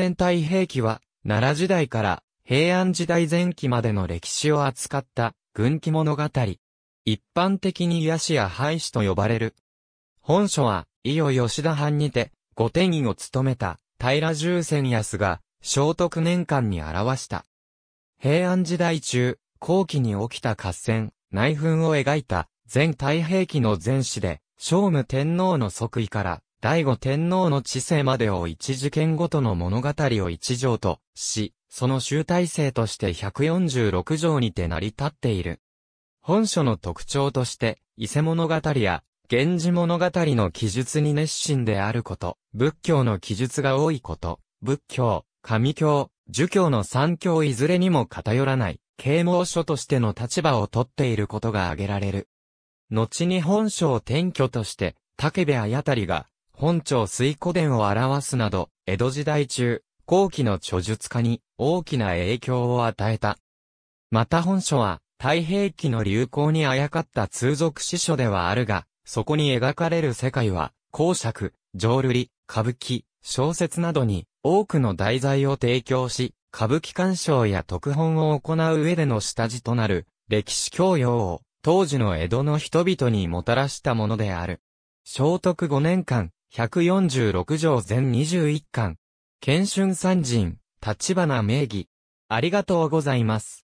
天体兵器は、奈良時代から平安時代前期までの歴史を扱った軍記物語。一般的に癒しや廃止と呼ばれる。本書は、伊予吉田藩にて、御天医を務めた平重戦安が、聖徳年間に表した。平安時代中、後期に起きた合戦、内紛を描いた、全太平記の前史で、聖武天皇の即位から醍醐天皇の治世までを一事件ごとの物語を一条とし、その集大成として146条にて成り立っている。本書の特徴として、伊勢物語や、源氏物語の記述に熱心であること、仏教の記述が多いこと、仏教、神教、儒教の三教いずれにも偏らない、啓蒙書としての立場をとっていることが挙げられる。後に本書を転居として、武部あやたりが、本朝水古伝を表すなど、江戸時代中、後期の著述家に大きな影響を与えた。また本書は、太平記の流行にあやかった通俗詩書ではあるが、そこに描かれる世界は、公爵、浄瑠璃、歌舞伎、小説などに多くの題材を提供し、歌舞伎鑑賞や特本を行う上での下地となる歴史教養を当時の江戸の人々にもたらしたものである。聖徳5年間、146条全21巻。検春三人、立花名義。ありがとうございます。